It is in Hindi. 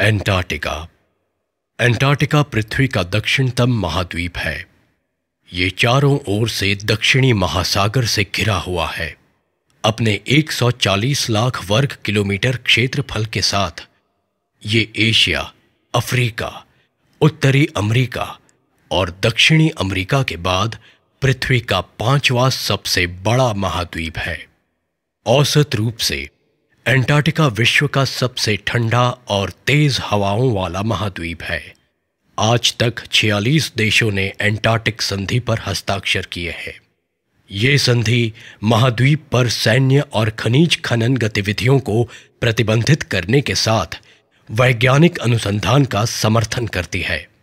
एंटार्क्टिका एंटार्क्टिका पृथ्वी का दक्षिणतम महाद्वीप है ये चारों ओर से दक्षिणी महासागर से घिरा हुआ है अपने 140 लाख वर्ग किलोमीटर क्षेत्रफल के साथ ये एशिया अफ्रीका उत्तरी अमेरिका और दक्षिणी अमेरिका के बाद पृथ्वी का पांचवा सबसे बड़ा महाद्वीप है औसत रूप से एंटार्क्टिका विश्व का सबसे ठंडा और तेज हवाओं वाला महाद्वीप है आज तक 46 देशों ने एंटार्क्टिक संधि पर हस्ताक्षर किए हैं ये संधि महाद्वीप पर सैन्य और खनिज खनन गतिविधियों को प्रतिबंधित करने के साथ वैज्ञानिक अनुसंधान का समर्थन करती है